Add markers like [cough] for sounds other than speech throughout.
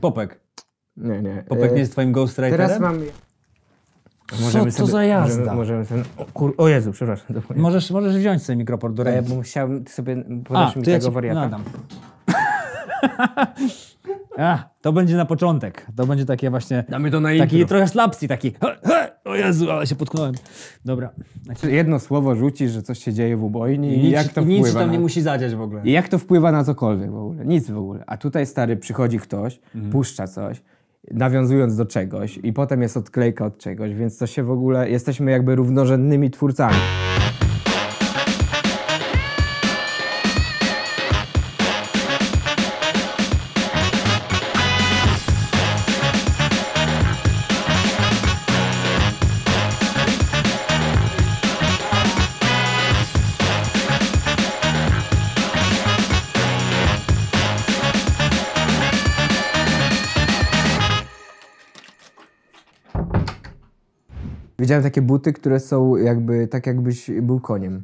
Popek. Nie, nie. Popek nie e, jest twoim ghostwriterem? Teraz mam... Co możemy to za jazda? Możemy, możemy sobie, o, kur, o Jezu, przepraszam. Możesz, możesz wziąć sobie mikroport e, do ręki. Ja bym chciał sobie... podać A, mi tego ja ci... wariata. Nadam. [laughs] Ach, to będzie na początek. To będzie takie właśnie. Damy to na intro. Taki trochę slapsy, taki. He, he, o Jezu, ale się potknąłem. Dobra. Znaczy, jedno słowo rzucisz, że coś się dzieje w ubojni i, nic, jak to i nic tam na... nie musi zadziać w ogóle. I jak to wpływa na cokolwiek w ogóle? Nic w ogóle. A tutaj stary przychodzi ktoś, mhm. puszcza coś, nawiązując do czegoś, i potem jest odklejka od czegoś, więc to się w ogóle. Jesteśmy jakby równorzędnymi twórcami. Widziałem takie buty, które są jakby tak, jakbyś był koniem.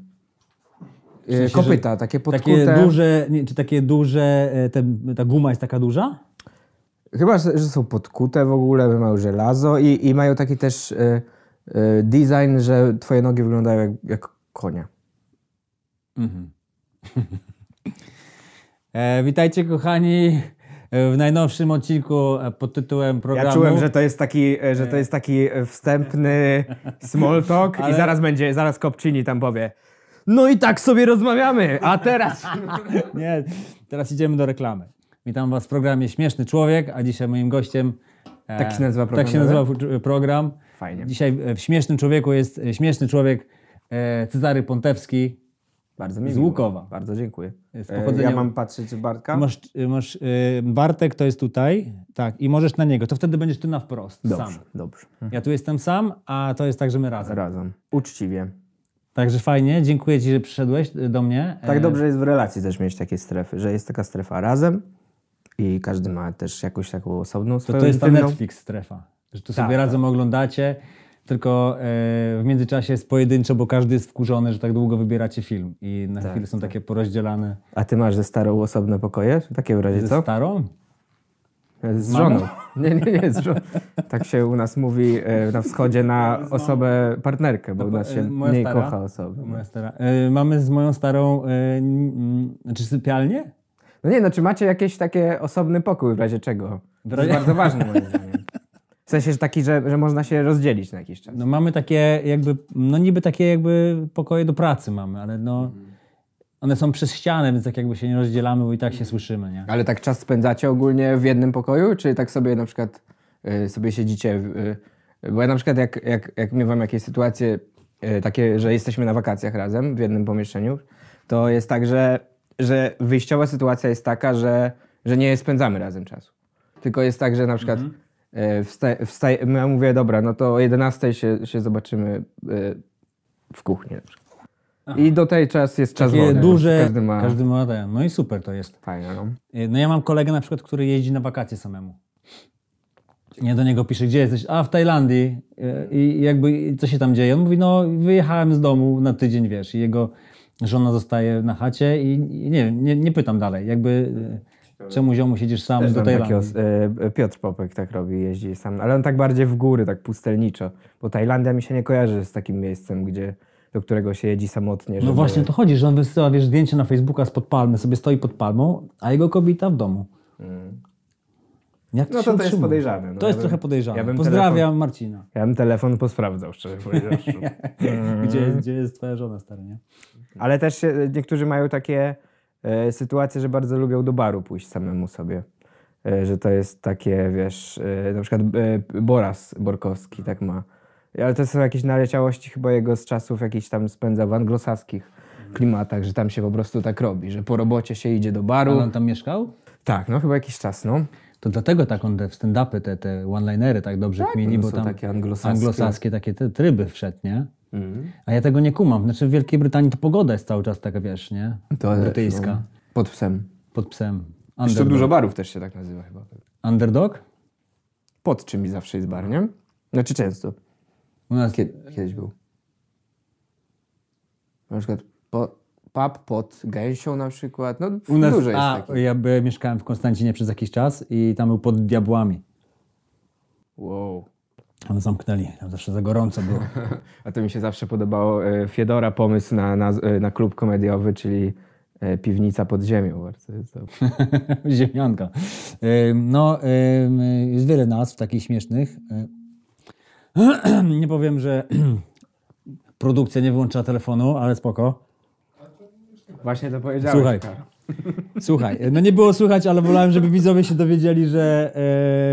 W sensie, e, Kopyta, takie podkute. Takie duże, nie, czy takie duże, e, te, ta guma jest taka duża? Chyba, że są podkute w ogóle, mają żelazo i, i mają taki też e, design, że twoje nogi wyglądają jak, jak konia. Mhm. [laughs] e, witajcie kochani w najnowszym odcinku e, pod tytułem programu. Ja czułem, że to jest taki, e, że to jest taki e, wstępny small talk Ale... i zaraz będzie, zaraz Kopczyni tam powie. No i tak sobie rozmawiamy, a teraz... [laughs] Nie, teraz idziemy do reklamy. Witam Was w programie Śmieszny Człowiek, a dzisiaj moim gościem... Tak się nazywa program. Tak się nazywa program. Fajnie. Dzisiaj w Śmiesznym Człowieku jest śmieszny człowiek Cezary Pontewski, bardzo mi Z Łukowa. Bardzo dziękuję. E, e, pochodzenia... Ja mam patrzeć Bartka? Masz, e, masz, Bartek to jest tutaj, tak, i możesz na niego. To wtedy będziesz ty na wprost, dobrze, sam. Dobrze, Ja tu jestem sam, a to jest tak, że my razem. Razem. Uczciwie. Także fajnie, dziękuję Ci, że przyszedłeś do mnie. Tak dobrze jest w relacji też mieć takie strefy, że jest taka strefa razem i każdy ma też jakąś taką osobną strefę. To, to jest ta Netflix strefa, że tu tak, sobie razem tak. oglądacie tylko e, w międzyczasie jest pojedynczo, bo każdy jest wkurzony, że tak długo wybieracie film i na tak, chwilę są tak. takie porozdzielane. A ty masz ze starą osobne pokoje? Takie w razie ze co? Ze starą? Z żoną. Nie, nie, nie, z żoną. Tak się u nas mówi e, na wschodzie na osobę partnerkę, bo u nas się e, mniej stara, kocha osoby. No. Moja stara. Mamy z moją starą, znaczy sypialnię? No nie, no czy macie jakieś takie osobny pokój w razie czego? To jest bardzo ważne moim [laughs] zdaniem sensie, że taki, że, że można się rozdzielić na jakiś czas. No mamy takie jakby, no niby takie jakby pokoje do pracy mamy, ale no... One są przez ścianę, więc tak jakby się nie rozdzielamy, bo i tak się słyszymy, nie? Ale tak czas spędzacie ogólnie w jednym pokoju, czy tak sobie na przykład y, sobie siedzicie? Y, bo ja na przykład jak, jak, jak miewam jakieś sytuacje y, takie, że jesteśmy na wakacjach razem w jednym pomieszczeniu, to jest tak, że, że wyjściowa sytuacja jest taka, że, że nie spędzamy razem czasu. Tylko jest tak, że na przykład mhm. E, wsta- no ja mówię, dobra, no to o 11 się, się zobaczymy e, w kuchni. I do tej czas jest czas Takie wolny. duże, każdy ma... każdy ma No i super to jest. Fajnie, no. E, no ja mam kolegę na przykład, który jeździ na wakacje samemu. Ja do niego piszę, gdzie jesteś? A, w Tajlandii. I jakby, co się tam dzieje? On mówi, no wyjechałem z domu na tydzień, wiesz. I jego żona zostaje na chacie i, nie, nie, nie pytam dalej. Jakby... Czemu ziomu siedzisz sam Też do Tajlandii? E, Piotr Popek tak robi, jeździ sam, ale on tak bardziej w góry, tak pustelniczo, bo Tajlandia mi się nie kojarzy z takim miejscem, gdzie do którego się jedzie samotnie. No żeby... No właśnie to chodzi, że on wysyła wiesz, zdjęcie na Facebooka pod palmy, sobie stoi pod palmą, a jego kobieta w domu. Hmm. Jak to no to, to jest podejrzane. No to ja jest bym, trochę podejrzane. Ja Pozdrawiam telefon, Marcina. Ja bym telefon posprawdzał, szczerze powiedziawszy. [laughs] gdzie, jest, hmm. gdzie jest twoja żona, stary, nie? Ale też niektórzy mają takie E, sytuację, że bardzo lubią do baru pójść samemu sobie. E, że to jest takie, wiesz, e, na przykład Boras Borkowski tak ma. Ale to są jakieś naleciałości chyba jego z czasów jakiś tam spędzał w anglosaskich klimatach, że tam się po prostu tak robi, że po robocie się idzie do baru. A on tam mieszkał? Tak, no chyba jakiś czas, no. To dlatego tak on te stand-upy, te, te one-linery tak dobrze tak, kmieli, bo tam takie anglosaskie. anglosaskie takie te tryby wszedł, nie? Mm. A ja tego nie kumam. Znaczy w Wielkiej Brytanii to pogoda jest cały czas taka, wiesz, nie? To Brytyjska. No, pod psem. Pod psem. Jeszcze dużo barów też się tak nazywa chyba. Underdog? Pod czymś zawsze jest bar, nie? Znaczy często. U nas... Kiedy, kiedyś był. Na przykład po, pub pod gęsią na przykład. No, U nas, dużo jest a, taki. Ja by, mieszkałem w Konstancinie przez jakiś czas i tam był pod diabłami. Wow. Ale zamknęli, tam zawsze za gorąco było. [laughs] A to mi się zawsze podobało e, Fiedora pomysł na, na, e, na klub komediowy, czyli e, piwnica pod ziemią. [laughs] Ziemianka. No, jest wiele nazw takich śmiesznych. [clears throat] Nie powiem, że [clears throat] produkcja nie wyłącza telefonu, ale spoko. Właśnie to powiedziałeś. Słuchaj, Słuchaj, no nie było słychać, ale wolałem, żeby widzowie się dowiedzieli, że,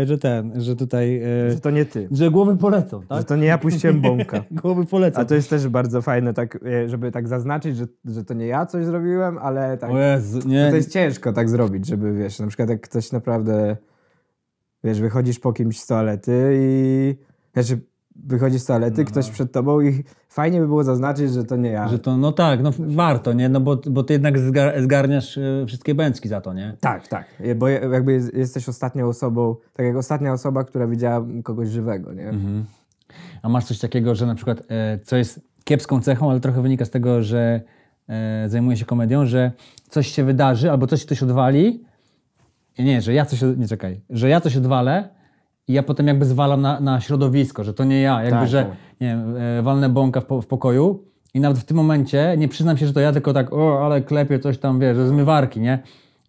e, że ten, że tutaj... E, że to nie ty. Że głowy polecą, tak? Że to nie ja puściłem bąka. [laughs] głowy polecą. A to jest też bardzo fajne, tak, e, żeby tak zaznaczyć, że, że to nie ja coś zrobiłem, ale tak... O Jezu, nie. No to jest ciężko tak zrobić, żeby wiesz, na przykład jak ktoś naprawdę... Wiesz, wychodzisz po kimś z toalety i... Znaczy, wychodzisz z toalety, no. ktoś tak. przed tobą i fajnie by było zaznaczyć, że to nie ja. Że to, no tak, no warto, nie? No bo, bo ty jednak zgarniasz e, wszystkie bęcki za to, nie? Tak, tak. E, bo jakby jesteś ostatnią osobą, tak jak ostatnia osoba, która widziała kogoś żywego, nie? Mhm. A masz coś takiego, że na przykład, e, co jest kiepską cechą, ale trochę wynika z tego, że zajmuję się komedią, że coś się wydarzy albo coś ktoś odwali. Nie, że ja coś, nie czekaj, że ja coś odwalę, i ja potem jakby zwalam na, na środowisko, że to nie ja, jakby, tak. że nie wiem, e, walnę bąka w, w, pokoju i nawet w tym momencie nie przyznam się, że to ja, tylko tak, o, ale klepie coś tam, wiesz, że zmywarki, nie?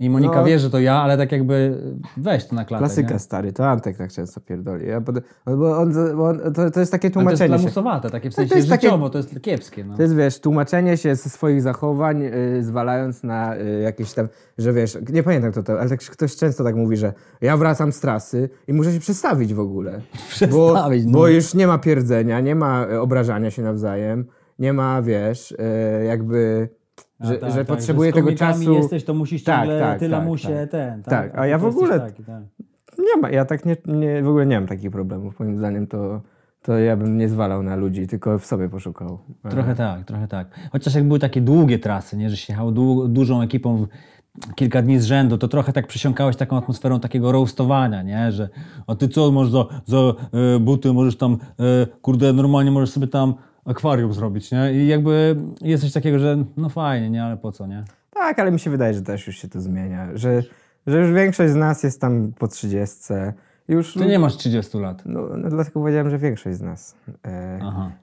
I Monika no, wie, że to ja, ale tak jakby weź to na klatę. Klasyka nie? stary, to Antek tak często pierdoli. Ja pod... bo on, bo on to, to, jest takie tłumaczenie. Ale to jest lamusowate, takie w no sensie to jest życiowo, takie... to jest kiepskie. No. To jest wiesz, tłumaczenie się ze swoich zachowań, yy, zwalając na yy, jakieś tam, że wiesz, nie pamiętam kto to, ale tak, ktoś często tak mówi, że ja wracam z trasy i muszę się przestawić w ogóle. [laughs] przestawić, bo, no. bo już nie ma pierdzenia, nie ma y, obrażania się nawzajem, nie ma wiesz, yy, jakby że, tak, że tak, potrzebuję że tego czasu. jesteś, to musisz tak, ciągle tak, tyle tak, musie, tak. ten. Tak, tak a, a ja w ogóle... Taki, tak. nie ma, ja tak nie, nie, w ogóle nie mam takich problemów. Moim zdaniem to, to ja bym nie zwalał na ludzi, tylko w sobie poszukał. Trochę e. tak, trochę tak. Chociaż jak były takie długie trasy, nie, że się jechało dużą ekipą w kilka dni z rzędu, to trochę tak przysiąkałeś taką atmosferą takiego roastowania, nie? Że a ty co możesz za, za e, buty, możesz tam, e, kurde, normalnie możesz sobie tam akwarium zrobić, nie? I jakby jest coś takiego, że no fajnie, nie? Ale po co, nie? Tak, ale mi się wydaje, że też już się to zmienia, że, że już większość z nas jest tam po trzydziestce, już, Ty nie masz 30 lat. No, no dlatego powiedziałem, że większość z nas. E,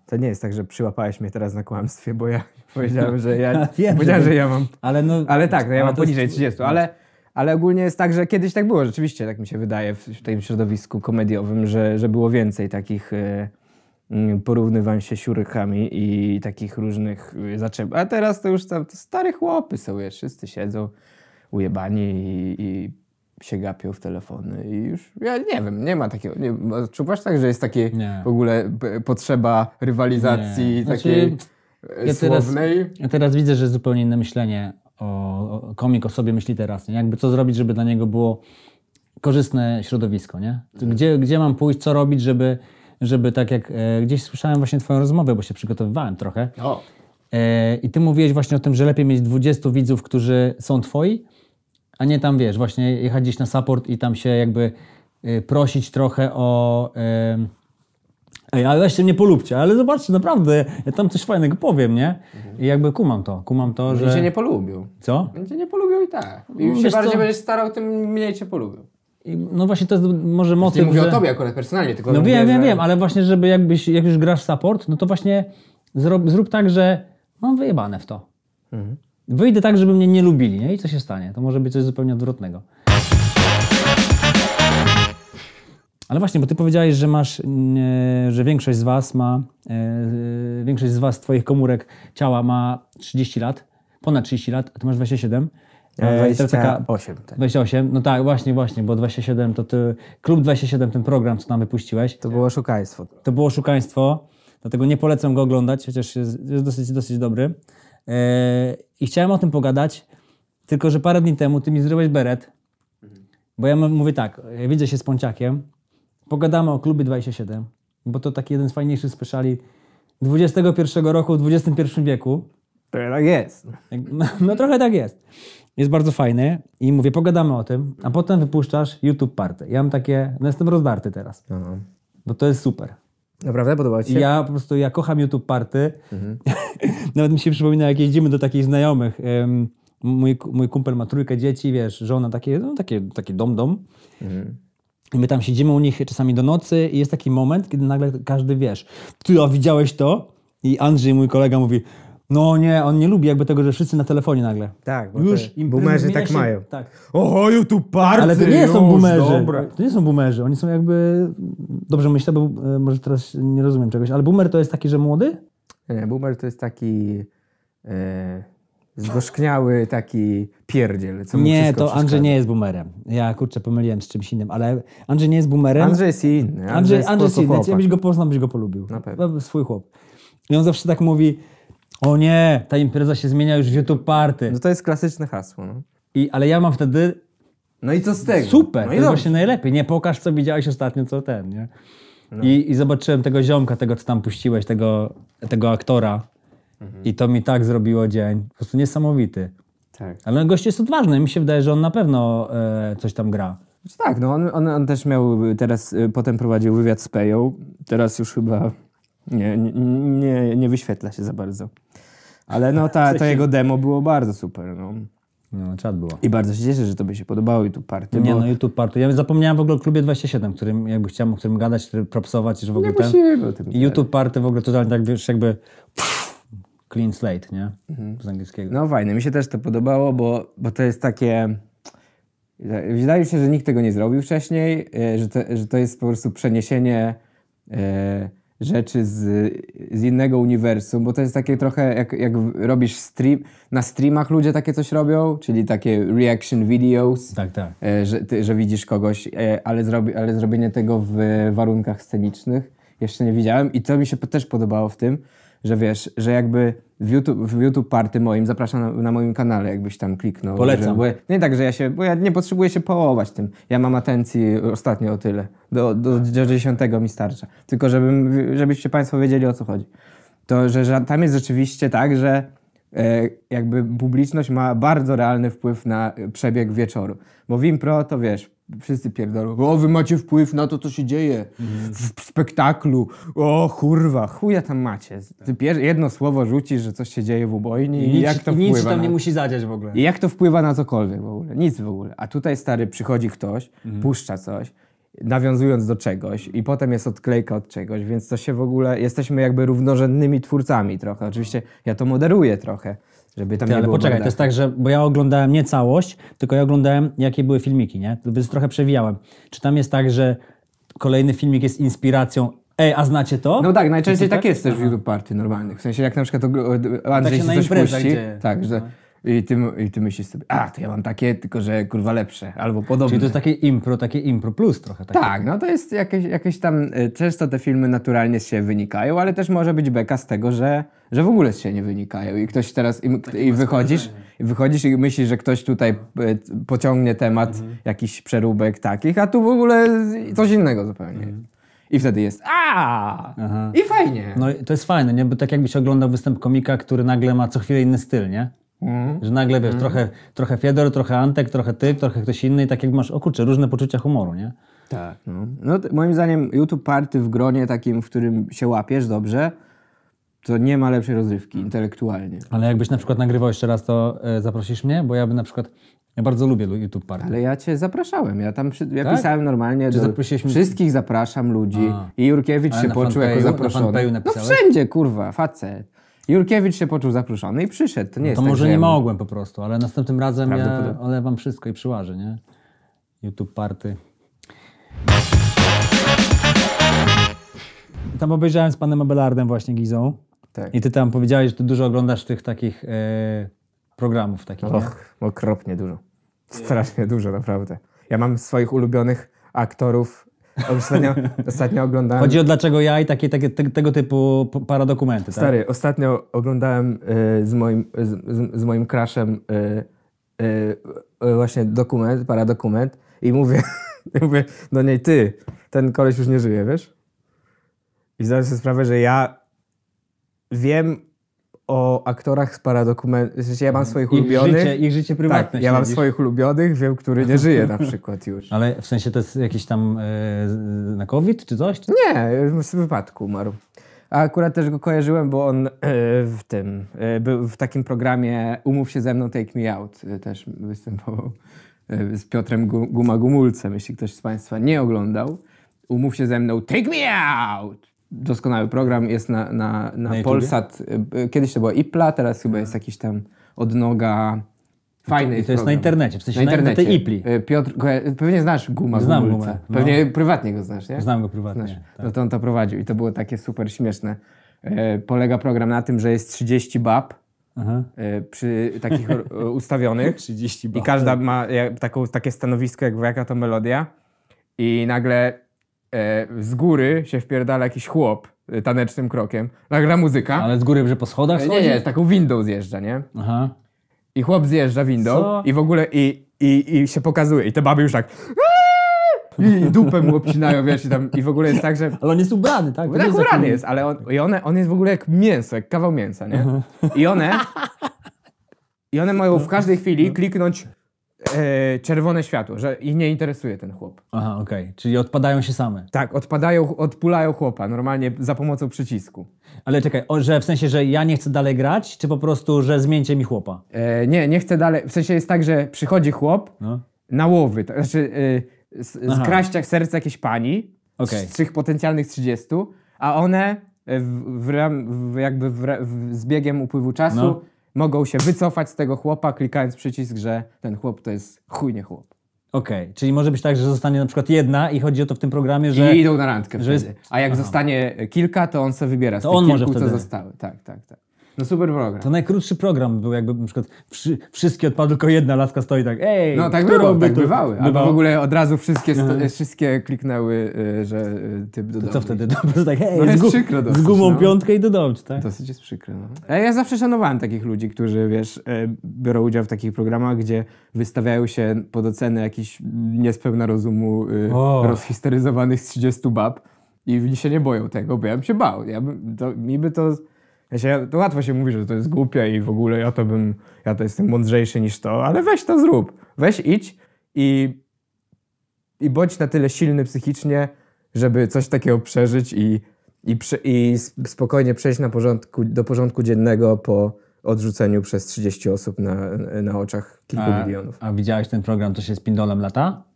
to nie jest tak, że przyłapałeś mnie teraz na kłamstwie, bo ja [laughs] powiedziałem, że ja, [laughs] powiedziałem, że ja mam... Ale, no, ale tak, no ja mam poniżej 30, ale, ale ogólnie jest tak, że kiedyś tak było, rzeczywiście, tak mi się wydaje w, w tym środowisku komediowym, że, że było więcej takich... E, mm, porównywań się siurykami i takich różnych e, zaczep. A teraz to już tam stare chłopy są, wszyscy siedzą ujebani i, i się gapią w telefony i już, ja nie wiem, nie ma takiego, nie, czuwasz tak, że jest takie nie. w ogóle e, potrzeba rywalizacji znaczy, takiej e, ja słownej? Teraz, ja teraz widzę, że zupełnie inne myślenie o, o komik o sobie myśli teraz, nie? jakby co zrobić, żeby dla niego było korzystne środowisko, nie? Tak. Gdzie, gdzie mam pójść, co robić, żeby, żeby tak jak e, gdzieś słyszałem właśnie twoją rozmowę, bo się przygotowywałem trochę. O. E, I ty mówiłeś właśnie o tym, że lepiej mieć 20 widzów, którzy są twoi, a nie tam, wiesz, właśnie jechać gdzieś na support i tam się jakby y, prosić trochę o... Y, Ej, ale weźcie mnie polubcie, ale zobaczcie, naprawdę, ja tam coś fajnego powiem, nie? I jakby kumam to, kumam to, że... Będzie nie polubił. Co? Będzie nie polubił i tak. Im no, Wiesz się bardziej co? będziesz starał, tym mniej cię polubił. no właśnie to jest może motyw, Nie mówię że... o tobie akurat personalnie, tylko... No wiem, wiem, że... wiem, ale właśnie, żeby jakbyś, jak już grasz w support, no to właśnie zrób, zrób tak, że mam no wyjebane w to. Mhm. Wyjdę tak, żeby mnie nie lubili, nie? I co się stanie? To może być coś zupełnie odwrotnego. Ale właśnie, bo ty powiedziałeś, że masz, że większość z was ma, e, e, większość z was, twoich komórek ciała ma 30 lat, ponad 30 lat, a ty masz 27. Ja 28. E, tak. 28, no tak, właśnie, właśnie, bo 27 to ty, Klub 27, ten program, co nam wypuściłeś. To było szukaństwo. To było szukaństwo, dlatego nie polecam go oglądać, chociaż jest, jest dosyć, dosyć dobry. Yy, I chciałem o tym pogadać, tylko że parę dni temu ty mi zrobiłeś beret, bo ja mówię tak, ja widzę się z Ponciakiem, pogadamy o klubie 27, bo to taki jeden z fajniejszych speszali XXI roku w XXI wieku. To tak jest. No, no, trochę tak jest. Jest bardzo fajny i mówię, pogadamy o tym, a potem wypuszczasz YouTube party. Ja mam takie, no jestem rozdarty teraz, no. bo to jest super. Naprawdę? Podoba Ci się? Ja po prostu, ja kocham YouTube Party. Mhm. [laughs] Nawet mi się przypomina, jak jeździmy do takich znajomych. Um, mój, mój kumpel ma trójkę dzieci, wiesz, żona, takie, no, takie, taki dom-dom. Mhm. I my tam siedzimy u nich czasami do nocy i jest taki moment, kiedy nagle każdy, wiesz, ty, a widziałeś to? I Andrzej, mój kolega, mówi, no nie, on nie lubi jakby tego, że wszyscy na telefonie nagle. Tak, bo już te boomerzy tak się, mają. Tak. Oho, YouTube party! Ale to nie już, są boomerzy. Dobra. To nie są boomerzy, oni są jakby... Dobrze myślę, bo e, może teraz nie rozumiem czegoś, ale boomer to jest taki, że młody? Nie, boomer to jest taki... E, zgorzkniały taki pierdziel. Co nie, to Andrzej nie jest boomerem. Ja kurczę, pomyliłem z czymś innym, ale Andrzej nie jest boomerem. Andrzej jest inny. Andrzej, Andrzej jest, inny. Jakbyś go poznał, byś go polubił. Na pewno. Swój chłop. I on zawsze tak mówi, o nie, ta impreza się zmienia już w YouTube Party. No to jest klasyczne hasło. No. I, ale ja mam wtedy... No i co z tego? Super, no to jest właśnie najlepiej. Nie pokaż, co widziałeś ostatnio, co ten, nie? No. I, I, zobaczyłem tego ziomka, tego, co tam puściłeś, tego, tego aktora. Mhm. I to mi tak zrobiło dzień. Po prostu niesamowity. Tak. Ale gość jest odważny. Mi się wydaje, że on na pewno e, coś tam gra. Tak, no on, on, on też miał, teraz e, potem prowadził wywiad z Peją. Teraz już chyba nie, nie, nie, wyświetla się za bardzo. Ale no ta, to jego demo było bardzo super. No. No, czat było. I bardzo się cieszę, że to by się podobało YouTube Party. Nie, bo... no YouTube Party. Ja zapomniałem w ogóle o klubie 27, którym jakby chciałem, o którym gadać, który propsować, że w ogóle nie no, ten... Tym I YouTube Party w ogóle totalnie tak wiesz, jakby pff, clean slate, nie? Mhm. Z angielskiego. No fajne, mi się też to podobało, bo, bo to jest takie... Wydaje mi się, że nikt tego nie zrobił wcześniej, e, że to, że to jest po prostu przeniesienie... Yy rzeczy z, z innego uniwersum, bo to jest takie trochę jak, jak robisz stream, na streamach ludzie takie coś robią, czyli takie reaction videos, tak, tak. E, że, ty, że widzisz kogoś, e, ale, zrobi, ale zrobienie tego w warunkach scenicznych jeszcze nie widziałem i to mi się też podobało w tym, że wiesz, że jakby w YouTube, w YouTube Party moim, zapraszam na, na moim kanale, jakbyś tam kliknął. Polecam. Że, bo, nie tak, że ja się, bo ja nie potrzebuję się połować tym. Ja mam atencji ostatnio o tyle. Do, do, do 10 mi starcza. Tylko żebym, żebyście Państwo wiedzieli o co chodzi. To, że, że tam jest rzeczywiście tak, że e, jakby publiczność ma bardzo realny wpływ na przebieg wieczoru. Bo w Impro to wiesz, wszyscy pierdolą, o wy macie wpływ na to, co się dzieje w spektaklu, o kurwa, chuja tam macie. Ty jedno słowo rzucisz, że coś się dzieje w ubojni i, jak to i wpływa nic tam na... nie musi zadziać w ogóle. I jak to wpływa na cokolwiek w ogóle, nic w ogóle. A tutaj stary, przychodzi ktoś, mm. puszcza coś, nawiązując do czegoś i potem jest odklejka od czegoś, więc to się w ogóle, jesteśmy jakby równorzędnymi twórcami trochę. Oczywiście ja to moderuję trochę, żeby tam Ty, nie Ale poczekaj, to jest tak, że, bo ja oglądałem nie całość, tylko ja oglądałem jakie były filmiki, nie? trochę przewijałem. Czy tam jest tak, że kolejny filmik jest inspiracją Ej, a znacie to? No tak, najczęściej tak, tak, jest tak? też w YouTube party normalnych. W sensie jak na przykład Andrzej tak się, się coś puści. Dzieje. Tak, że... Aha no. I ty, I ty myślisz sobie, a to ja mam takie, tylko że kurwa lepsze, albo podobne. Czyli to jest takie impro, takie impro plus trochę. Takie. Tak, no to jest jakieś, jakieś tam, y, często te filmy naturalnie się wynikają, ale też może być beka z tego, że, że w ogóle się nie wynikają i ktoś teraz, i, i wychodzisz, i wychodzisz i myślisz, że ktoś tutaj no. y, pociągnie temat mhm. jakichś przeróbek takich, a tu w ogóle coś innego zupełnie. Mhm. I wtedy jest a I fajnie. No to jest fajne, nie? Bo tak jakbyś oglądał występ komika, który nagle ma co chwilę inny styl, nie? Mhm. Że nagle, wiesz, mm. trochę, trochę Fiedor, trochę Antek, trochę ty, trochę ktoś inny i tak jak masz, o kurczę, różne poczucia humoru, nie? Tak. No, no moim zdaniem YouTube Party w gronie takim, w którym się łapiesz dobrze, to nie ma lepszej rozrywki hmm. intelektualnie. Ale jakbyś na przykład nagrywał jeszcze raz, to e, zaprosisz mnie? Bo ja bym na przykład ja bardzo lubię YouTube Party. Ale ja cię zapraszałem. Ja tam przy, ja tak? pisałem normalnie. Czy do, Wszystkich zapraszam ludzi. A. I Jurkiewicz Ale się poczuł jako zaproszony. Na no wszędzie, kurwa, facet. Jurkiewicz się poczuł zaproszony i przyszedł. To, nie no to tak, może tak, nie mogłem po prostu, ale następnym razem ja olewam wszystko i przyłażę, nie? YouTube party. Tam obejrzałem z panem Abelardem właśnie Gizą. Tak. I ty tam powiedziałeś, że ty dużo oglądasz tych takich e, programów takich. Och, okropnie dużo. Strasznie dużo, naprawdę. Ja mam swoich ulubionych aktorów Ostatnio, ostatnio oglądałem... Chodzi o dlaczego ja i takie, takie te, tego typu paradokumenty, tak? Stary, ostatnio oglądałem y, z moim, z, z moim crushem y, y, właśnie dokument, paradokument i mówię, [laughs] mówię do no niej, ty, ten koleś już nie żyje, wiesz? I zdałem sobie sprawę, że ja wiem, o aktorach z paradokumentów. Znaczy, ja mam no, swoich ich ulubionych. Życie, ich życie tak, prywatne. Tak, ja mam swoich ulubionych, wiem, który nie żyje na przykład już. Ale w sensie to jest jakiś tam yy, na COVID czy coś? Czy... Nie, w wypadku umarł. A akurat też go kojarzyłem, bo on yy, w tym, yy, był w takim programie Umów się ze mną, Take Me Out też występował z Piotrem Gumagumulcem, jeśli ktoś z Państwa nie oglądał. Umów się ze mną, Take Me Out! doskonały program jest na, na, na, na Polsat. Y, kiedyś to była IPLA, teraz chyba jest jakiś tam odnoga. Fajny to, jest, to jest na internecie, w sensie na, internecie. na tej IPLI. Y, Piotr, pewnie znasz Guma Znam Gumulca. Gumę, no. Pewnie prywatnie go znasz, nie? Znam go prywatnie. Znasz. Tak. No to on to prowadził i to było takie super śmieszne. Y, polega program na tym, że jest 30 bab, przy takich ustawionych. 30 [laughs] bab. I każda tak. ma taką, takie stanowisko, jak jaka to melodia. I nagle e, z góry się wpierdala jakiś chłop e, tanecznym krokiem, nagra muzyka. Ale z góry, że po schodach E, Nie, nie, z taką windą zjeżdża, nie? Aha. I chłop zjeżdża windą Co? i w ogóle i, i, i się pokazuje. I te baby już tak i dupę mu obcinają, wiesz, i tam i w ogóle jest tak, że [laughs] Ale on jest ubrany, tak? nie tak jest ubrany taki- jest, ale on, i one, on jest w ogóle jak mięso, jak kawał mięsa, nie? I one i one mają w każdej chwili kliknąć E, czerwone światło, że ich nie interesuje ten chłop. Aha, okej. Okay. Czyli odpadają się same. Tak, odpadają, odpulają chłopa normalnie za pomocą przycisku. Ale czekaj, o, że w sensie, że ja nie chcę dalej grać, czy po prostu, że zmieńcie mi chłopa? E, nie, nie chcę dalej. W sensie jest tak, że przychodzi chłop no. na łowy, to znaczy e, z, z kraściach serca jakiejś pani, okay. z tych potencjalnych 30, a one e, w, w, w jakby w, z biegiem upływu czasu no mogą się wycofać z tego chłopa, klikając przycisk, że ten chłop to jest chujnie chłop. Okej, okay. czyli może być tak, że zostanie na przykład jedna i chodzi o to w tym programie, że... I idą na randkę że A jak Aha. zostanie kilka, to on sobie wybiera z to tych on kilku, może wtedy... co zostały. Tak, tak, tak. No super program. To najkrótszy program był jakby na przykład wszy, wszystkie odpadły, tylko jedna laska stoi tak, ej, No tak było, by tak bywały. Bywało. Albo w ogóle od razu wszystkie, sto, mhm. wszystkie kliknęły, y, że y, typ do domu. Co wtedy? Dobrze, [laughs] tak, ej, no jest z, gu, przykro dosyć, z gumą no. piątkę i do domu, tak? Dosyć jest przykre. No. ja zawsze szanowałem takich ludzi, którzy, wiesz, y, biorą udział w takich programach, gdzie wystawiają się pod ocenę jakiś niespełna rozumu o. rozhisteryzowanych z 30 bab i się nie boją tego, bo ja bym się bał. Ja bym, to, mi by to ja to łatwo się mówi, że to jest głupie i w ogóle ja to bym, ja to jestem mądrzejszy niż to, ale weź to zrób. Weź idź i, i bądź na tyle silny psychicznie, żeby coś takiego przeżyć i, i, i spokojnie przejść na porządku, do porządku dziennego po odrzuceniu przez 30 osób na, na oczach kilku a, milionów. A widziałeś ten program, co się z Pindolem lata?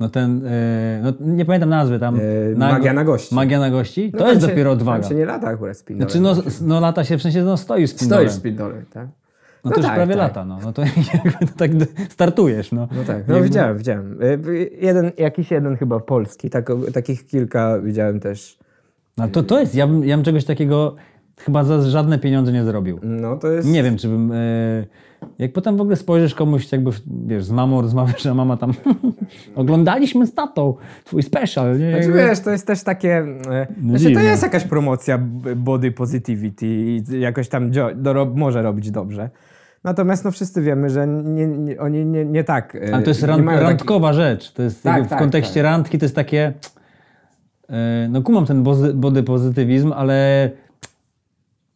No ten, e, no nie pamiętam nazwy tam. E, na, magia na gości. Magia na gości? No to jest się, dopiero odwaga. Tam nie lata akurat spindolem. Znaczy no, no lata się w sensie, no stoisz spindolem. Stoisz spindolem, tak. No, no, to tak, już prawie tak. lata, no. no to [laughs] jakby tak startujesz, no. No tak, no jakby... widziałem, widziałem. E, jeden, jakiś jeden chyba polski, tak, takich kilka widziałem też. No to, to jest, ja bym, ja bym czegoś takiego chyba za żadne pieniądze nie zrobił. No to jest... Nie wiem, czy bym... E, jak potem w ogóle spojrzysz komuś, jakby, wiesz, z mamą rozmawiasz, a mama tam [laughs] oglądaliśmy z tatą twój special. Nie? Znaczy, wiesz, to jest też takie... E, no znaczy, to jest jakaś promocja body positivity i jakoś tam może robić dobrze. Natomiast no wszyscy wiemy, że nie, nie, oni nie, nie tak... E, ale to jest rand, randkowa taki... rzecz. To jest tak, w tak, kontekście tak. randki to jest takie... No kumam ten body pozytywizm, ale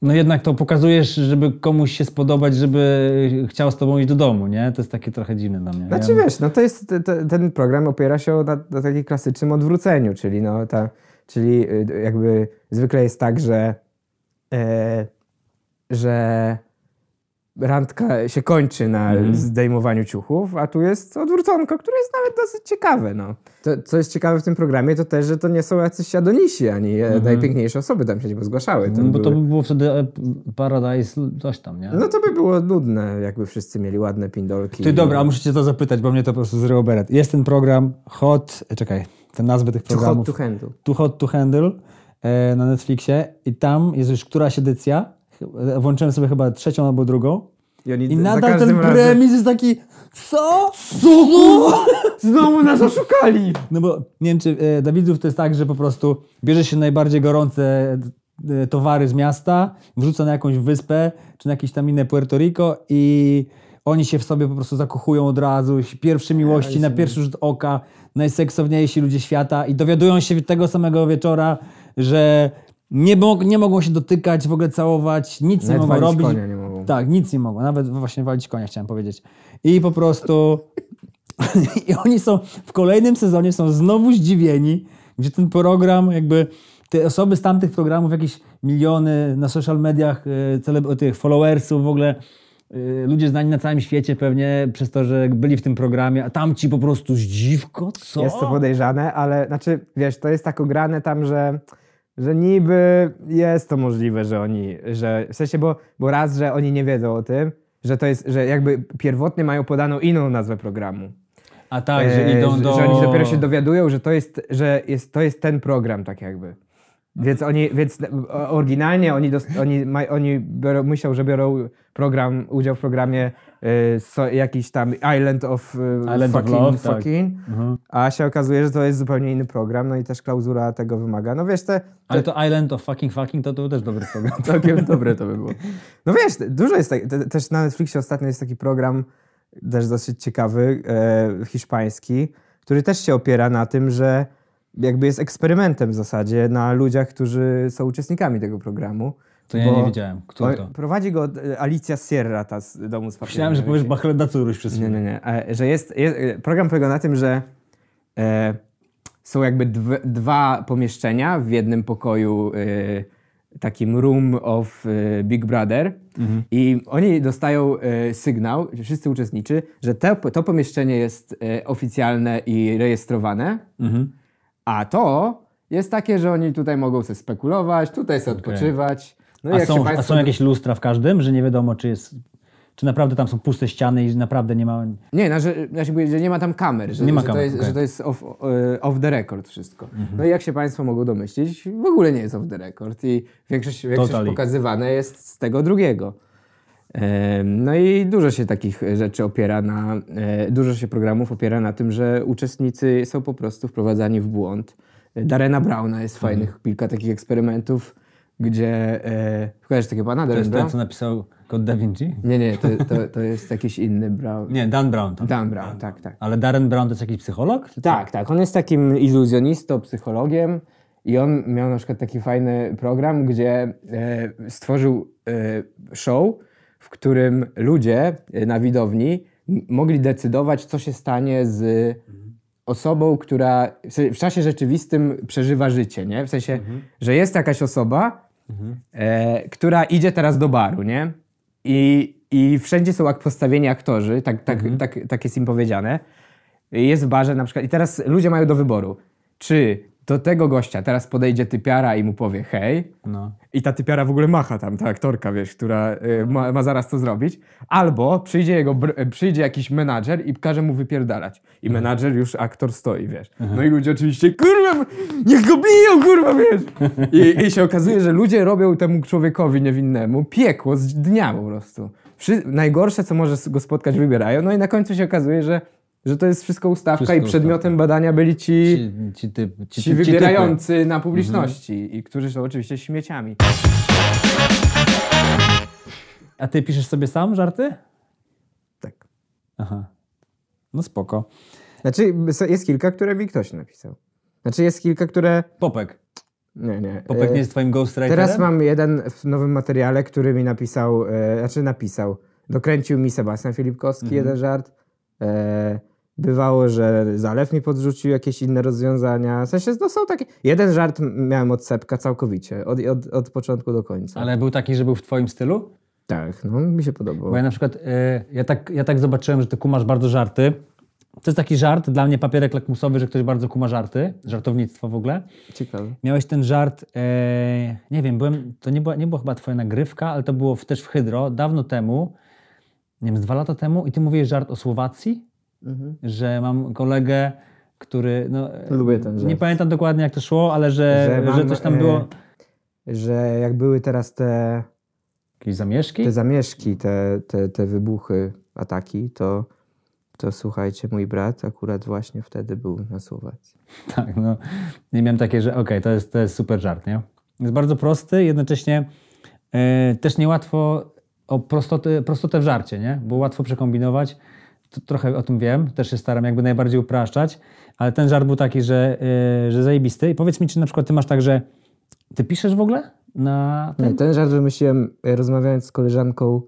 no jednak to pokazujesz, żeby komuś się spodobać, żeby chciał z tobą iść do domu, nie? To jest takie trochę dziwne dla mnie. Znaczy ja... wiesz, no to jest, ten program opiera się na, na takim klasycznym odwróceniu, czyli no ta, czyli y, jakby zwykle jest tak, że, e, że randka się kończy na mhm. zdejmowaniu ciuchów, a tu jest odwróconko, które jest nawet dosyć ciekawe. No. To, co jest ciekawe w tym programie, to też, że to nie są jacyś adonisi, ani e, mhm. najpiękniejsze osoby tam się nie zgłaszały. no, bo były... to by było wtedy e, Paradise coś tam, nie? No to by było nudne, jakby wszyscy mieli ładne pindolki. Ty dobra, a muszę cię to zapytać, bo mnie to po prostu zryło beret. Jest ten program Hot... E, czekaj, te nazwy tych programów. To Hot to Handle. To Hot to Handle na Netflixie i tam jest już któraś edycja Włączyłem sobie chyba trzecią albo drugą. I, oni, I nadal ten razem... jest taki. Co? Znowu nas oszukali! No bo nie wiem, czy e, dla widzów to jest tak, że po prostu bierze się najbardziej gorące e, towary z miasta, wrzuca na jakąś wyspę, czy na jakieś tam inne Puerto Rico i oni się w sobie po prostu zakochują od razu, pierwsze miłości, na pierwszy rzut oka, najseksowniejsi ludzie świata i dowiadują się tego samego wieczora, że nie, mog, nie mogą się dotykać, w ogóle całować, nic Nawet nie mogą robić. Konia nie mogą. Tak, nic nie mogą. Nawet właśnie walić konia, chciałem powiedzieć. I po prostu. [laughs] I oni są w kolejnym sezonie są znowu zdziwieni, gdzie ten program, jakby te osoby z tamtych programów, jakieś miliony na social mediach, e, tych followersów w ogóle e, ludzie znani na całym świecie pewnie przez to, że byli w tym programie, a tamci po prostu zdziwko, co? Jest to podejrzane, ale znaczy, wiesz, to jest tak ograne tam, że że niby jest to możliwe, że oni, że w sensie, bo, bo raz, że oni nie wiedzą o tym, że to jest, że jakby pierwotnie mają podaną inną nazwę programu. A tak, e, że idą do... Że oni dopiero się dowiadują, że to jest, że jest, to jest ten program tak jakby. Więc oni, więc oryginalnie oni, oni, oni myślą, że biorą program, udział w programie y, so, jakiś tam Island of y, Island Fucking, of love, tak. fucking tak. a się okazuje, że to jest zupełnie inny program, no i też klauzura tego wymaga. No wiesz, te... te... Ale to Island of Fucking Fucking to, to był też dobry program. [laughs] Całkiem dobre to by było. No wiesz, dużo jest, tak, te, też na Netflixie ostatnio jest taki program, też dosyć ciekawy, e, hiszpański, który też się opiera na tym, że jakby jest eksperymentem w zasadzie na ludziach, którzy są uczestnikami tego programu. To ja nie wiedziałem. Kto to? Prowadzi go e, Alicja Sierra ta z domu z papierami. Myślałem, że powiesz Bachleda przez chwilę. Nie, nie, nie. że jest, jest, e, program polega na tym, że e, są jakby dw, dwa pomieszczenia w jednym pokoju e, takim room of e, Big Brother mhm. i oni dostają sygnał, wszyscy uczestniczy, że te, to pomieszczenie jest oficjalne i rejestrowane. Mhm a to jest takie, że oni tutaj mogą sobie spekulować, tutaj sobie okay. odpoczywać. No a, są, państwo... a są jakieś lustra w każdym, że nie wiadomo, czy jest czy naprawdę tam są puste ściany i naprawdę nie ma... Nie, no, że, znaczy, że nie ma tam kamer, że, nie ma kamer, że to jest, okay. że to jest off, e, off, the record wszystko. Mm -hmm. No i jak się Państwo mogą domyślić, w ogóle nie jest off the record i większość, większość pokazywane jest z tego drugiego. No i dużo się takich e, rzeczy opiera na, e, dużo się programów opiera na tym, że uczestnicy są po prostu wprowadzani w błąd. Darena Browna jest mhm. fajnych mhm. kilka takich eksperymentów, gdzie... pokażesz e, takiego pana Darena To jest ten, co napisał Kod Da Vinci? Nie, nie, to, to, to jest jakiś inny Brown. Nie, Dan Brown. Dan Brown, tak, tak. Ale Darren Brown to jest jakiś psycholog? Tak, tak. On jest takim iluzjonistą, psychologiem. I on miał na przykład taki fajny program, gdzie e, stworzył e, show, w którym ludzie y, na widowni mogli decydować, co się stanie z mhm. osobą, która w czasie rzeczywistym przeżywa życie, nie? W sensie, mhm. że jest jakaś osoba, mhm. e, która idzie teraz do baru, nie? I, i wszędzie są jak postawieni aktorzy, tak, tak, mhm. tak, tak jest im powiedziane. Jest w barze na przykład i teraz ludzie mają do wyboru, czy do tego gościa teraz podejdzie typiara i mu powie hej. No. I ta typiara w ogóle macha tam, ta aktorka, wiesz, która y, no. ma, ma, zaraz to zrobić. Albo przyjdzie, jego, y, przyjdzie jakiś menadżer i każe mu wypierdalać. I mhm. menadżer już aktor stoi, wiesz. Mhm. No i ludzie oczywiście, kurwa, niech go biją, kurwa, wiesz. I, I, się okazuje, że ludzie robią temu człowiekowi niewinnemu piekło z dnia po prostu. Wszy najgorsze, co może go spotkać, wybierają. No i na końcu się okazuje, że że to jest wszystko ustawka wszystko i przedmiotem ustawka. badania byli ci, ci, ci, typ, ci, ci wybierający na publiczności mhm. i którzy są oczywiście śmieciami. A ty piszesz sobie sam żarty? Tak. Aha. No spoko. Znaczy jest kilka, które mi ktoś napisał. Znaczy jest kilka, które... Popek. Nie, nie. Popek nie e, jest twoim ghostwriterem? Teraz mam jeden w nowym materiale, który mi napisał, e, znaczy napisał, dokręcił mi Sebastian Filipkowski mhm. jeden żart. E, Bywało, że Zalew mi podrzucił jakieś inne rozwiązania. W sensie, no są takie... Jeden żart miałem od Sepka całkowicie, od, od, od początku do końca. Ale był taki, że był w twoim stylu? Tak, no mi się podobało. Bo ja na przykład, y, ja, tak, ja tak zobaczyłem, że ty kumasz bardzo żarty. To jest taki żart, dla mnie papierek lakmusowy, że ktoś bardzo kuma żarty, żartownictwo w ogóle. Ciekawe. Miałeś ten żart, e, nie wiem, byłem, to nie była, nie była chyba twoja nagrywka, ale to było w, też w Hydro, dawno temu, nie wiem, z dwa lata temu i ty mówisz żart o Słowacji mhm. że mam kolegę, który. No, Lubię ten żart. Nie pamiętam dokładnie, jak to szło, ale że, że, mam, że coś tam było. E, że jak były teraz te. Jakieś zamieszki? Te zamieszki, te, te, te wybuchy, ataki, to to słuchajcie, mój brat akurat właśnie wtedy był na Słowacji. [laughs] Tak, no. Nie miałem takie, że okej, okay, to, jest, to jest super żart, nie? Jest bardzo prosty, jednocześnie yy, też niełatwo o prostotę w żarcie, nie? Bo łatwo przekombinować trochę o tym wiem, też się staram jakby najbardziej upraszczać, ale ten żart był taki, że, yy, że zajebisty. I powiedz mi, czy na przykład ty masz tak, że ty piszesz w ogóle? Na ten? Nie, ten żart wymyśliłem e, rozmawiając z koleżanką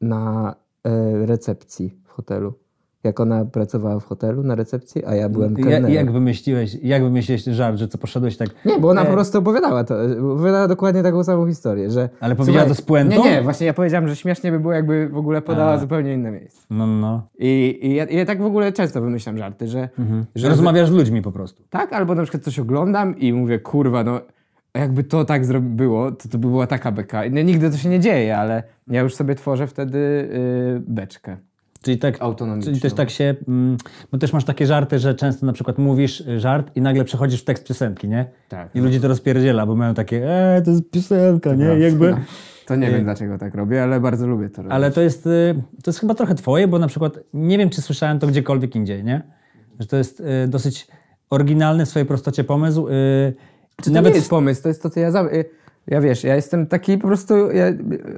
na yy, recepcji w hotelu jak ona pracowała w hotelu na recepcji, a ja byłem kelnerem. Ja, jak, wymyśliłeś, jak wymyśliłeś ten żart, że co poszedłeś tak... Nie, bo ona po prostu opowiadała to, opowiadała dokładnie taką samą historię, że... Ale powiedziała słuchaj, to z puentą? Nie, nie, właśnie ja powiedziałem, że śmiesznie by było, jakby w ogóle podała a. zupełnie inne miejsce. No, no. no. I, i ja, ja, tak w ogóle często wymyślam żarty, że... Mhm. że Rozmawiasz z ludźmi po prostu. Tak, albo na przykład coś oglądam i mówię, kurwa, no... Jakby to tak było, to to by była taka beka. No, nigdy to się nie dzieje, ale ja już sobie tworzę wtedy yy, beczkę. Czyli, tak, czyli też tak się, mm, bo też masz takie żarty, że często na przykład mówisz żart i nagle przechodzisz w tekst piosenki, nie? Tak. I tak. ludzie to rozpierdziela, bo mają takie, eee, to jest piosenka, nie? Jakby... To nie no, y, wiem, dlaczego tak robię, ale bardzo lubię to robić. Ale to jest, y, to jest chyba trochę twoje, bo na przykład nie wiem, czy słyszałem to gdziekolwiek indziej, nie? Że to jest y, dosyć oryginalny w swojej prostocie pomysł. Czy to nawet nie jest pomysł, to jest to, co ja... Ja wiesz, ja jestem taki po prostu, ja,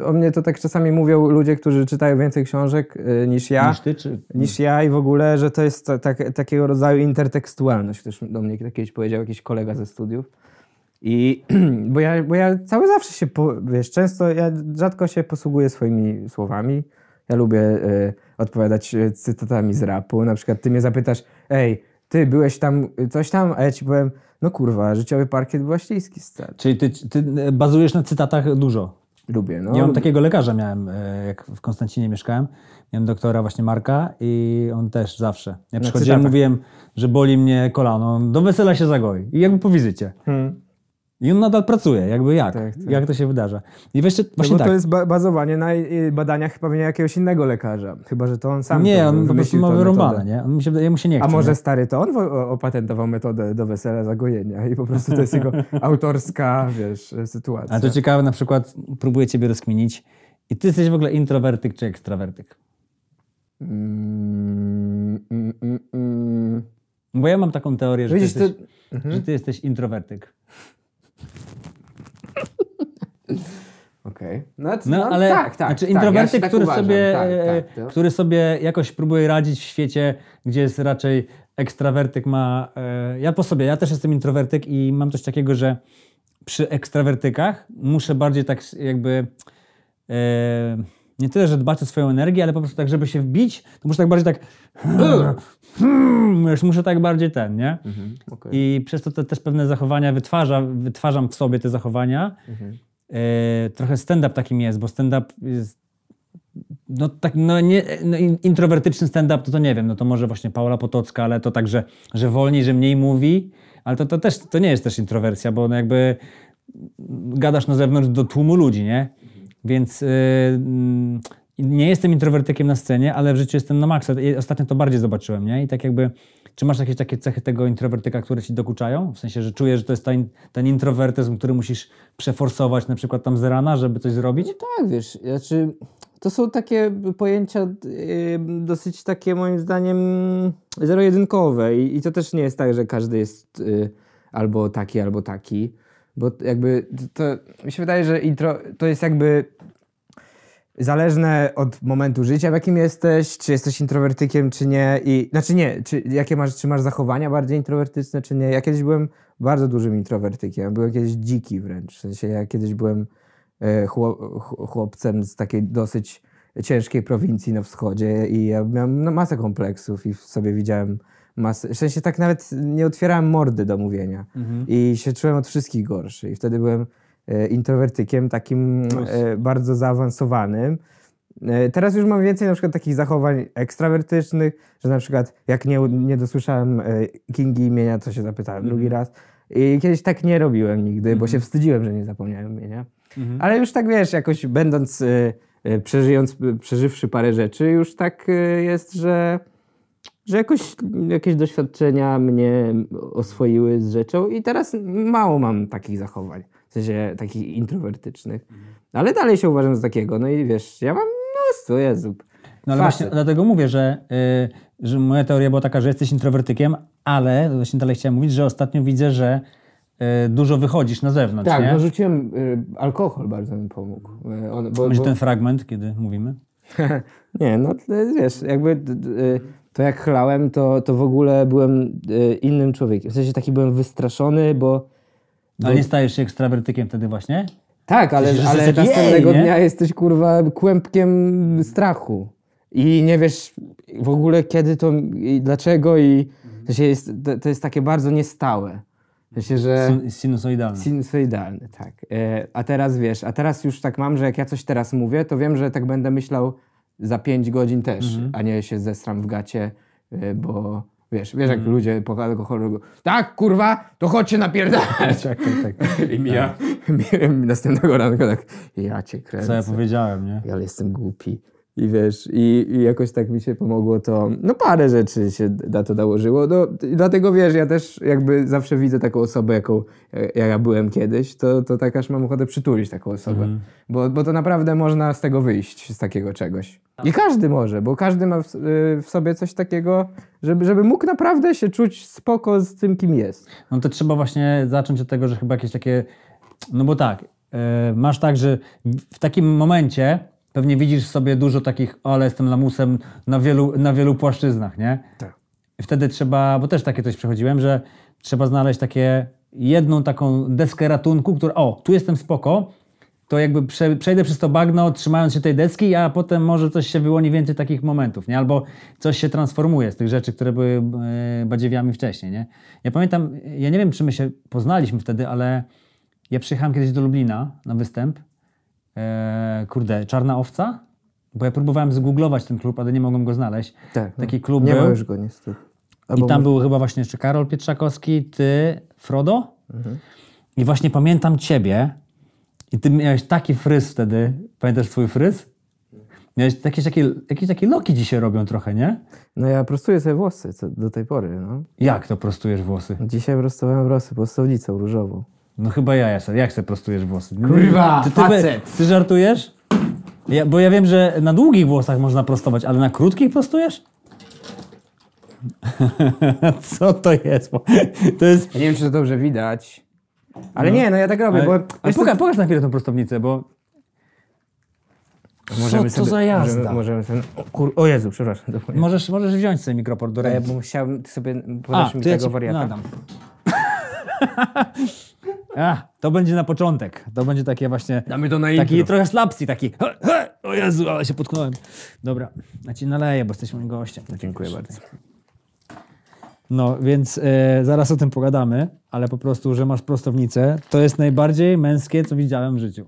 o mnie to tak czasami mówią ludzie, którzy czytają więcej książek y, niż ja. Niż ty, czy... Niż ja i w ogóle, że to jest ta, ta, takiego rodzaju intertekstualność, też do mnie kiedyś powiedział jakiś kolega ze studiów. I, [clears throat] bo ja, bo ja cały zawsze się, po, wiesz, często, ja rzadko się posługuję swoimi słowami. Ja lubię y, odpowiadać y, cytatami z rapu. Na przykład ty mnie zapytasz, ej, ty byłeś tam, y, coś tam, a ja ci powiem, no kurwa, życiowy parkiet był ściski stary. Czyli ty, ty bazujesz na cytatach dużo? Lubię, no. Ja mam takiego lekarza miałem, e, jak w Konstancinie mieszkałem. Miałem doktora właśnie Marka i on też zawsze. Ja przychodziłem, mówiłem, że boli mnie kolano. Do wesela się zagoi. I jakby po wizycie. Hmm. I on nadal pracuje, jakby jak, tak, tak. jak to się wydarza. I wiesz, no właśnie no tak. to jest bazowanie na badaniach pewnie jakiegoś innego lekarza, chyba że to on sam Nie, on po prostu ma wyrąbane, nie? On się, jemu się nie chce. A może nie? stary to on opatentował metodę do wesela zagojenia i po prostu to jest jego [laughs] autorska, wiesz, sytuacja. A to ciekawe, na przykład próbuję ciebie rozkminić i ty jesteś w ogóle introwertyk czy ekstrawertyk? Mm, mm, mm, mm, mm. Bo ja mam taką teorię, że, ty jesteś, ty... Mhm. że ty jesteś introwertyk. Okej. Okay. No, no, no, ale tak, tak. Znaczy tak, introwertyk, ja tak który, sobie, tak, tak, e, który sobie jakoś próbuje radzić w świecie, gdzie jest raczej ekstrawertyk ma... E, ja po sobie, ja też jestem introwertyk i mam coś takiego, że przy ekstrawertykach muszę bardziej tak jakby... E, nie tyle, że dbać o swoją energię, ale po prostu tak, żeby się wbić, to muszę tak bardziej tak już hmm, hmm, muszę tak bardziej ten, nie? Mhm, okay. I przez to te, też pewne zachowania wytwarza, wytwarzam w sobie te zachowania. Mhm. E, trochę stand-up takim jest, bo stand-up jest no tak, no, nie, no, introwertyczny stand-up, to, to nie wiem, no to może właśnie Paula Potocka, ale to tak, że, że wolniej, że mniej mówi, ale to, to też, to nie jest też introwersja, bo no jakby gadasz na zewnątrz do tłumu ludzi, nie? Więc y, mm, nie jestem introwertykiem na scenie, ale w życiu jestem na maksa. Ostatnio to bardziej zobaczyłem, nie? I tak jakby, czy masz jakieś takie cechy tego introwertyka, które ci dokuczają? W sensie, że czujesz, że to jest ten, ten introwertyzm, który musisz przeforsować na przykład tam z rana, żeby coś zrobić? No tak, wiesz, znaczy to są takie pojęcia yy, dosyć takie moim zdaniem zero-jedynkowe I, I, to też nie jest tak, że każdy jest yy, albo taki, albo taki. Bo jakby to, to mi się wydaje, że intro to jest jakby zależne od momentu życia, w jakim jesteś, czy jesteś introwertykiem, czy nie. I, znaczy nie, czy, jakie masz, czy masz zachowania bardziej introwertyczne, czy nie. Ja kiedyś byłem bardzo dużym introwertykiem, byłem kiedyś dziki wręcz. W sensie ja kiedyś byłem e, chłopcem z takiej dosyć ciężkiej prowincji na wschodzie i ja miałem no, masę kompleksów i sobie widziałem masy. W sensie tak nawet nie otwierałem mordy do mówienia mhm. i się czułem od wszystkich gorszy. I wtedy byłem e, introwertykiem takim e, bardzo zaawansowanym. E, teraz już mam więcej na przykład takich zachowań ekstrawertycznych, że na przykład jak nie, nie dosłyszałem e, Kingi imienia, to się zapytałem mhm. drugi raz. I kiedyś tak nie robiłem nigdy, mhm. bo się mhm. wstydziłem, że nie zapomniałem imienia. Mhm. Ale już tak wiesz, jakoś będąc, e, e, przeżyjąc, przeżywszy parę rzeczy, już tak jest, że że jakoś jakieś doświadczenia mnie oswoiły z rzeczą i teraz mało mam takich zachowań, w sensie takich introwertycznych. Mhm. Ale dalej się uważam za takiego, no i wiesz, ja mam mnóstwo Jezu. No ale właśnie dlatego mówię, że, yy, że moja teoria była taka, że jesteś introwertykiem, ale właśnie dalej chciałem mówić, że ostatnio widzę, że y, dużo wychodzisz na zewnątrz. Tak, nie? no rzuciłem y, alkohol bardzo mi pomógł. Y, on, bo, bo... ten fragment, kiedy mówimy? [laughs] nie, no wiesz, jakby y, to jak chlałem, to, to w ogóle byłem y, innym człowiekiem. W sensie taki byłem wystraszony, bo... bo... Ale nie stajesz się ekstrawertykiem wtedy właśnie? Tak, ale, ale następnego dnia jesteś kurwa kłębkiem strachu. I nie wiesz w ogóle kiedy to i dlaczego i to, jest, to jest takie bardzo niestałe. W sensie, że... Sinusoidalny. Sinusoidalny, tak. E, a teraz wiesz, a teraz już tak mam, że jak ja coś teraz mówię, to wiem, że tak będę myślał za 5 godzin też, mhm. a nie się zesram w gacie, e, bo wiesz, wiesz jak mhm. ludzie po alkoholu tak kurwa, to chodźcie napierdalać. [laughs] Tak, tak, tak. [laughs] I mija. Tak. [laughs] Następnego ranka tak, ja cię kręcę. Co ja powiedziałem, nie? Ja jestem głupi. I wiesz, i, i, jakoś tak mi się pomogło to, no parę rzeczy się da to nałożyło, no dlatego wiesz, ja też jakby zawsze widzę taką osobę, jaką ja byłem kiedyś, to, to tak aż mam ochotę przytulić taką osobę, mm. bo, bo to naprawdę można z tego wyjść, z takiego czegoś. I każdy może, bo każdy ma w, y, w, sobie coś takiego, żeby, żeby mógł naprawdę się czuć spoko z tym, kim jest. No to trzeba właśnie zacząć od tego, że chyba jakieś takie, no bo tak, y, masz tak, że w takim momencie pewnie widzisz sobie dużo takich, ale jestem lamusem na wielu, na wielu płaszczyznach, nie? Tak. I wtedy trzeba, bo też takie coś przechodziłem, że trzeba znaleźć takie jedną taką deskę ratunku, która, o, tu jestem spoko, to jakby prze, przejdę przez to bagno, trzymając się tej deski, a potem może coś się wyłoni więcej takich momentów, nie? Albo coś się transformuje z tych rzeczy, które były badziwiami e, badziewiami wcześniej, nie? Ja pamiętam, ja nie wiem, czy my się poznaliśmy wtedy, ale ja przyjechałem kiedyś do Lublina na występ Eee, kurde, Czarna Owca? Bo ja próbowałem zgooglować ten klub, ale nie mogłem go znaleźć. Tak, no. Taki no, klub nie był. już go niestety. Albo I tam może... był chyba właśnie jeszcze Karol Pietrzakowski, ty, Frodo. Mhm. I właśnie pamiętam ciebie i ty miałeś taki fryz wtedy. Pamiętasz swój fryz? Miałeś jakieś takie, jakieś takie loki dzisiaj robią trochę, nie? No ja prostuję sobie włosy do tej pory, no. Jak to prostujesz włosy? Dzisiaj prostowałem włosy podstawnicą różową. No chyba ja, jestem. Jak se prostujesz włosy? No, Kurwa, ty, ty, ty żartujesz? Ja, bo ja wiem, że na długich włosach można prostować, ale na krótkich prostujesz? [laughs] Co to jest? To jest... Ja nie wiem, czy to dobrze widać. Ale no. nie, no ja tak robię, ale, bo... Ale pokaż, to... pokaż na chwilę tą prostownicę, bo... Co możemy to sobie, za jazda? Możemy, możemy sobie, o, kur, o Jezu, przepraszam. Możesz, możesz wziąć sobie mikroport do e, ręki. Ja bym chciał sobie... podać A, mi tego ja wariata. No, [laughs] A, to będzie na początek. To będzie takie właśnie. Damy to na intro. Taki trochę slapsy, taki. He, he, o Jezu, ale się potknąłem. Dobra, ja ci naleję, bo jesteś moim gościem. No, dziękuję bardzo. No, więc e, zaraz o tym pogadamy, ale po prostu, że masz prostownicę, to jest najbardziej męskie, co widziałem w życiu.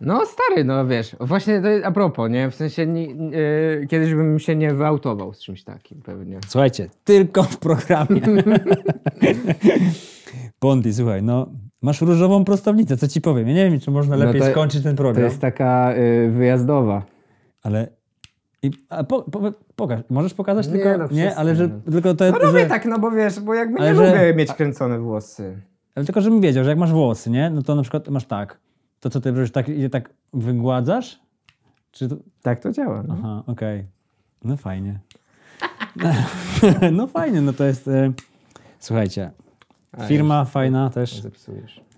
No stary, no wiesz, właśnie to jest a propos, nie? W sensie e, kiedyś bym się nie wyautował z czymś takim pewnie. Słuchajcie, tylko w programie. [laughs] Bondi, słuchaj, no Masz różową prostownicę, co ci powiem. Ja nie wiem, czy można no lepiej no to, skończyć ten program. To jest taka y, wyjazdowa. Ale. I, po, po, pokaż, możesz pokazać nie, tylko. No, nie, ale że. Tylko to, no robię że, tak, no bo wiesz, bo jakby nie że, lubię mieć kręcone włosy. Ale tylko, żebym wiedział, że jak masz włosy, nie? No to na przykład masz tak. To co ty robisz, tak, tak wygładzasz? Czy to... Tak to działa. No. Aha, okej. Okay. No fajnie. [laughs] no fajnie, no to jest. Y... Słuchajcie, firma fajna no, też. Zepsujesz.